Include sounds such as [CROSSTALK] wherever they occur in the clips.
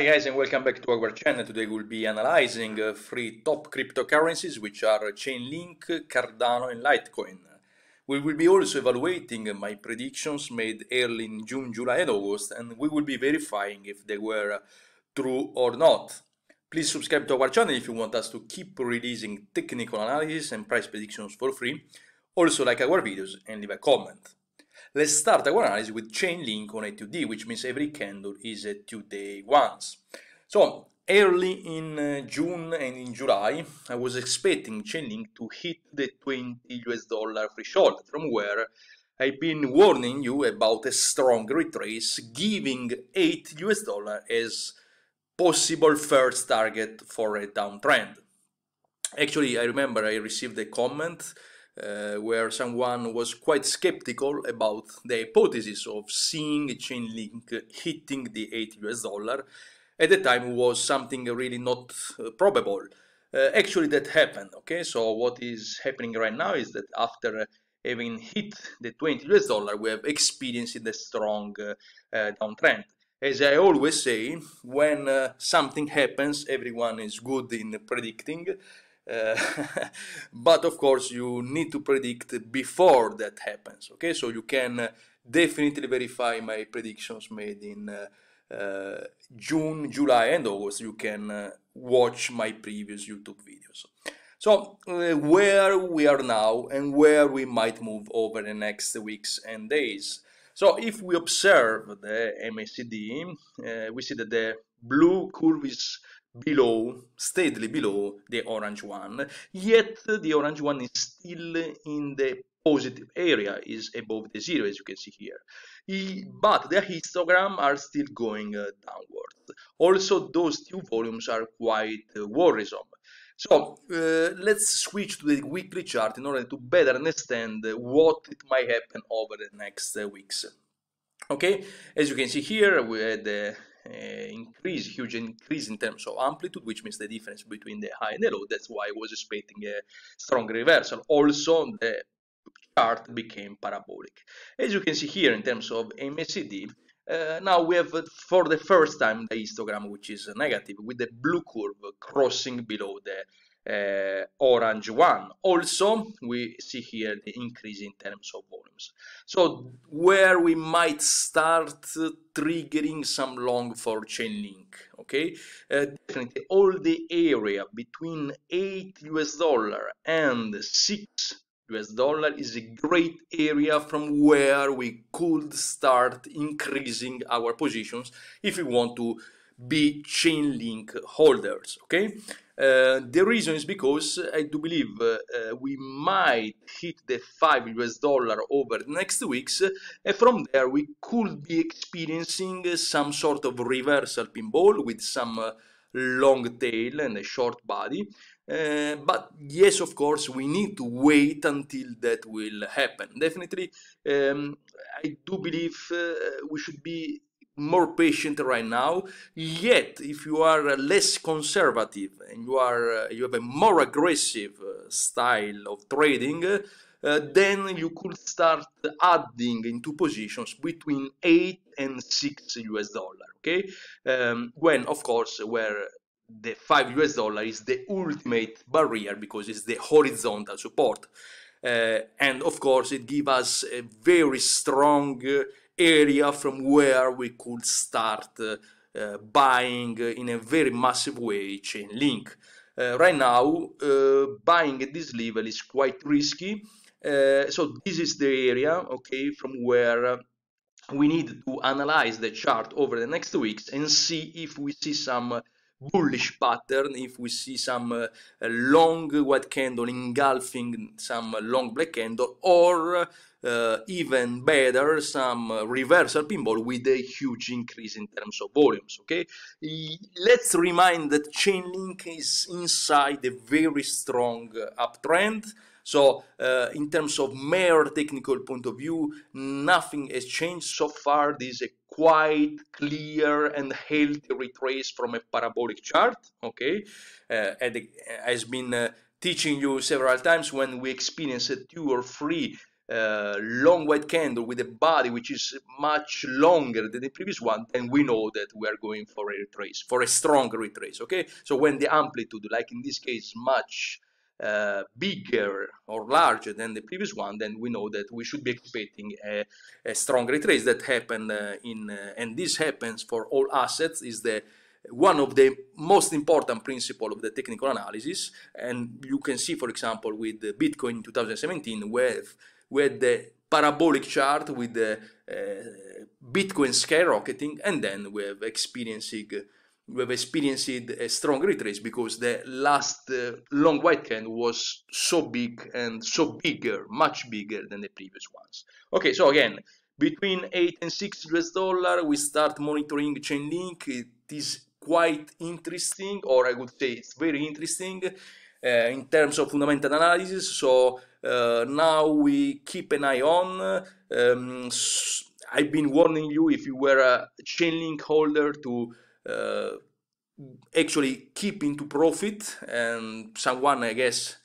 Hey guys and welcome back to our channel. Today we'll be analyzing uh, three top cryptocurrencies which are Chainlink, Cardano and Litecoin. We will be also evaluating my predictions made early in June, July and August and we will be verifying if they were uh, true or not. Please subscribe to our channel if you want us to keep releasing technical analysis and price predictions for free. Also like our videos and leave a comment. Let's start our analysis with chain link on a 2D, which means every candle is a two-day once. So early in uh, June and in July, I was expecting chain link to hit the 20 US dollar threshold, from where I've been warning you about a strong retrace, giving 8 US dollar as possible first target for a downtrend. Actually, I remember I received a comment uh, where someone was quite skeptical about the hypothesis of seeing a chain link hitting the 8 US dollar. At the time was something really not uh, probable. Uh, actually, that happened. Okay, so what is happening right now is that after having hit the 20 US dollar, we have experienced a strong uh, uh, downtrend. As I always say, when something happens, everyone is good in predicting uh, [LAUGHS] but of course you need to predict before that happens okay so you can uh, definitely verify my predictions made in uh, uh, June, July, and August, you can uh, watch my previous YouTube videos. So, uh, where we are now and where we might move over the next weeks and days. So, if we observe the MACD, uh, we see that the blue curve is below, steadily below the orange one, yet the orange one is still in the positive area, is above the zero, as you can see here. but the histogram are still going uh, downwards. Also, those two volumes are quite uh, worrisome. So uh, let's switch to the weekly chart in order to better understand uh, what it might happen over the next weeks. Okay, as you can see here, we had Eh, increase, huge increase in terms of amplitude, which means the difference between the high and the low. That's why I was expecting a strong reversal. Also, the chart became parabolic. As you can see here, in terms of MACD, uh, eh, now we have for the first time the histogram which is negative with the blue curve crossing below the uh, orange one. Also, we see here the increase in terms of volumes. So where we might start triggering some long for chain link, okay? Uh, definitely all the area between 8 US dollar and 6 US dollar is a great area from where we could start increasing our positions if we want to be chain link holders. Okay, uh, the reason is because I do believe uh, uh, we might hit the five US dollar over the next weeks, uh, and from there we could be experiencing some sort of reversal pinball with some uh, long tail and a short body. Uh, but yes, of course, we need to wait until that will happen. Definitely, um, I do believe uh, we should be more patient right now. Yet, if you are uh, less conservative and you are uh, you have a more aggressive uh, style of trading, uh, then you could start adding into positions between eight and six US dollar. Okay, um, when of course where the five US dollar is the ultimate barrier because it's the horizontal support. Uh, and of course it gives us a very strong uh, area from where we could start uh, buying in a very massive way Chainlink. Uh, right now, uh, buying at this level is quite risky. Uh, so this is the area, okay, from where uh, we need to analyze the chart over the next weeks and see if we see some uh, bullish pattern, if we see some long white candle engulfing some long black candle, or uh, even better some uh, reversal pinball with a huge increase in terms of volumes. Okay, let's remind that Chainlink is inside a very strong uh, uptrend. So, uh, in terms of mere technical point of view, nothing has changed so far. This is a quite clear and healthy retrace from a parabolic chart. Okay, uh, and has been uh, teaching you several times when we experience a two or three uh, long white candle with a body which is much longer than the previous one, then we know that we are going for a retrace, for a strong retrace, okay? So when the amplitude, like in this case, is much uh, bigger or larger than the previous one, then we know that we should be expecting a, a strong retrace that happened uh, in, uh, and this happens for all assets, is the one of the most important principle of the technical analysis and you can see for example with bitcoin 2017 where we had the parabolic chart, with the uh, Bitcoin skyrocketing, and then we have experiencing we have experienced a strong retrace because the last uh, long white candle was so big and so bigger, much bigger than the previous ones. Okay, so again, between 8 and 6 US dollar, we start monitoring Chainlink. It is quite interesting, or I would say it's very interesting. Eh, in terms of fundamental analysis, so eh, now we keep an eye on. Um, I've been warning you if you were a chain link holder to eh, actually keep into profit, and someone, I guess,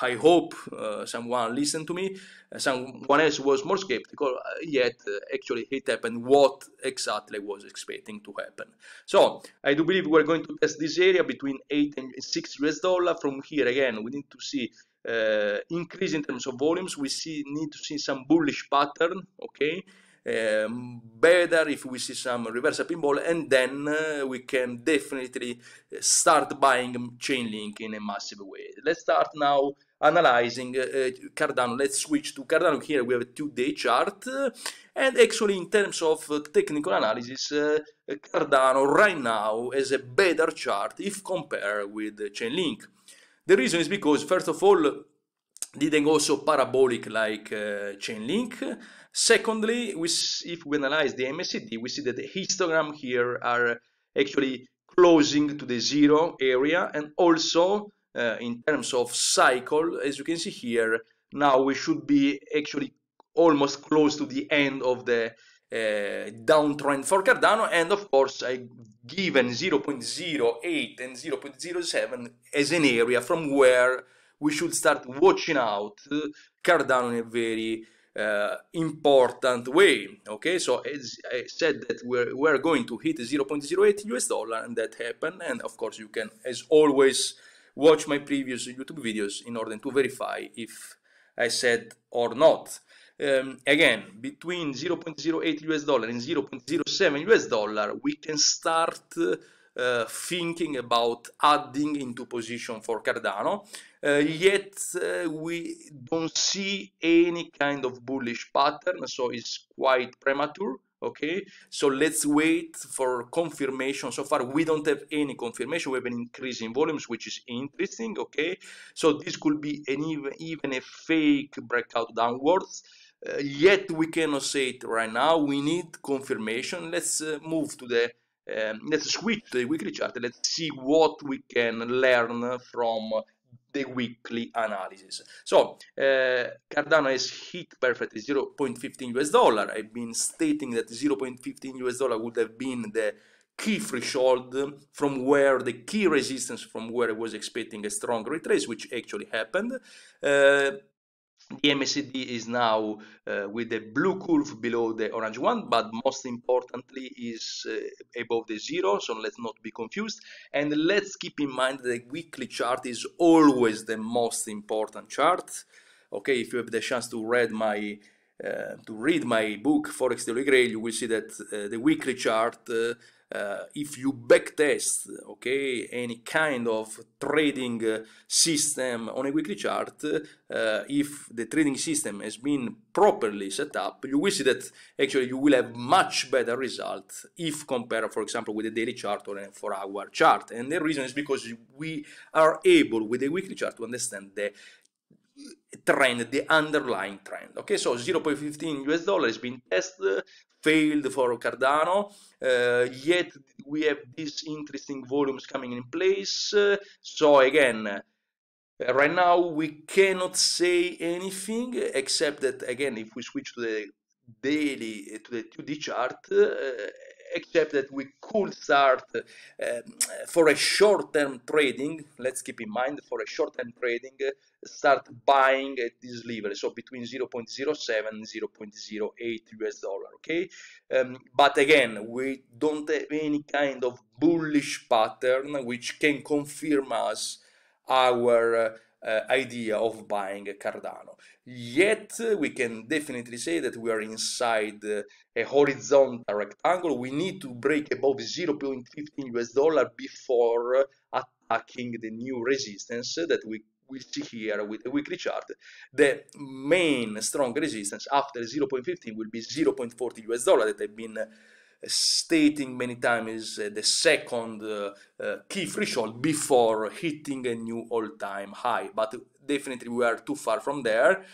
I hope uh, someone listened to me. Uh, someone else was more skeptical, uh, yet actually it happened what exactly was expecting to happen. So I do believe we're going to test this area between 8 and 6 US dollar. From here again, we need to see uh, increase in terms of volumes. We see need to see some bullish pattern, okay? um, better if we see some reverse pinball and then uh, we can definitely eh, start buying Chainlink in a massive way. Let's start now analyzing uh, Cardano. Let's switch to Cardano. Here we have a two-day chart eh, and actually in terms of technical analysis Cardano right now has a better chart if compared with Chainlink. The reason is because first of all didn't also parabolic like uh, chain link. Secondly, we, if we analyze the MACD, we see that the histogram here are actually closing to the zero area and also uh, in terms of cycle, as you can see here, now we should be actually almost close to the end of the uh, downtrend for Cardano and of course I given 0.08 and 0.07 as an area from where we should start watching out Cardano in a very uh, important way. Okay, so as I said that we're, we're going to hit 0.08 US dollar and that happened. And of course you can, as always, watch my previous YouTube videos in order to verify if I said or not. Um, again, between 0.08 US dollar and 0.07 US dollar, we can start uh, Eh, thinking about adding into position for Cardano. Uh, yet uh, we don't see any kind of bullish pattern, so it's quite premature. Okay, so let's wait for confirmation. So far, we don't have any confirmation. We have an increase in volumes, which is interesting. Okay, so this could be an even even a fake breakout downwards. Uh, yet we cannot say it right now. We need confirmation. Let's move to the um, let's switch to the weekly chart. Let's see what we can learn from the weekly analysis. So uh, Cardano has hit perfectly 0.15 US dollar. I've been stating that 0.15 US dollar would have been the key threshold from where the key resistance from where I was expecting a strong retrace, which actually happened. Uh, the MACD is now uh, with the blue curve below the orange one, but most importantly is uh, above the zero, so let's not be confused. And let's keep in mind that the weekly chart is always the most important chart. Okay, if you have the chance to read my uh, to read my book Forex Daily Grail, you will see that uh, the weekly chart, uh, if you backtest, okay, any kind of trading system on a weekly chart, if the trading system has been properly set up, you will see that actually you will have much better results if compared, for example, with a daily chart or a four-hour chart. And the reason is because we are able, with a weekly chart, to understand the trend, the underlying trend. Okay, so 0.15 US dollar has been tested, failed for Cardano, uh, yet we have these interesting volumes coming in place. Uh, so again, eh, right now we cannot say anything except that again, if we switch to the daily to the 2D chart, uh, except that we could start uh, for a short-term trading, let's keep in mind for a short-term trading, uh, start buying at this level, so between 0.07 and 0.08 US dollar, okay? Um, but again, we don't have any kind of bullish pattern which can confirm us our uh, uh, idea of buying Cardano. Yet we can definitely say that we are inside uh, a horizontal rectangle. We need to break above 0.15 US dollar before attacking the new resistance that we we see here with the weekly chart, the main strong resistance after 0.15 will be 0.40 US dollar that I've been stating many times uh, the second uh, uh, key threshold before hitting a new all-time high. But definitely we are too far from there.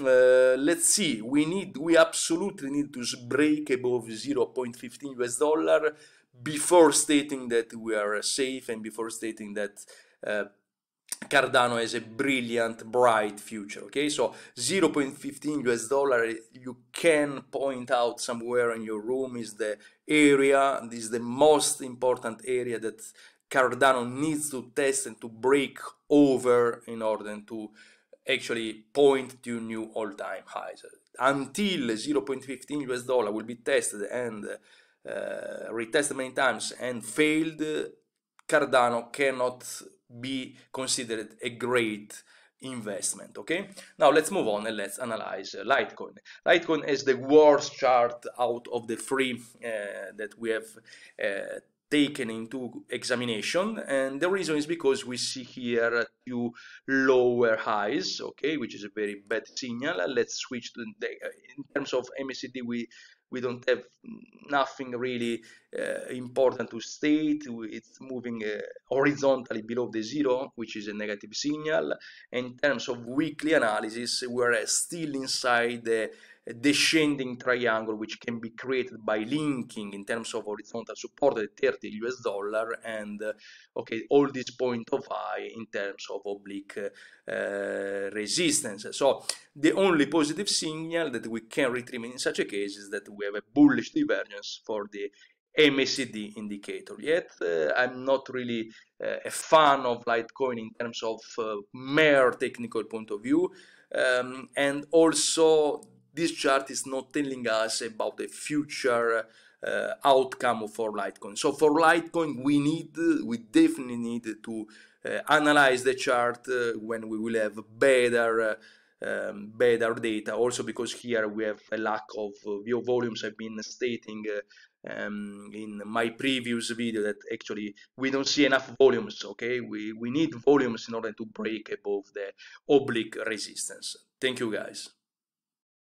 Uh, let's see we need we absolutely need to break above 0.15 us dollar before stating that we are safe and before stating that uh, Cardano has a brilliant, bright future. Okay, so 0.15 US dollar, you can point out somewhere in your room is the area, this is the most important area that Cardano needs to test and to break over in order to actually point to new all-time highs. Until 0.15 US dollar will be tested and uh, retested many times and failed, Cardano cannot be considered a great investment okay now let's move on and let's analyze uh, litecoin litecoin is the worst chart out of the three uh, that we have uh, taken into examination and the reason is because we see here two lower highs okay which is a very bad signal let's switch to the uh, in terms of MACD we we don't have nothing really uh, important to state. It's moving uh, horizontally below the zero, which is a negative signal. In terms of weekly analysis, we are still inside the descending triangle which can be created by linking in terms of horizontal support at 30 US dollar and uh, okay all these point of eye in terms of oblique uh, resistance so the only positive signal that we can retrieve in such a case is that we have a bullish divergence for the MACD indicator. Yet uh, I'm not really uh, a fan of Litecoin in terms of uh, mere technical point of view. Um, and also this chart is not telling us about the future uh, outcome for Litecoin. So for Litecoin, we need, we definitely need to uh, analyze the chart uh, when we will have better, uh, um, better data. Also because here we have a lack of uh, view volumes. I've been stating uh, um, in my previous video that actually we don't see enough volumes. Okay, we we need volumes in order to break above the oblique resistance. Thank you guys.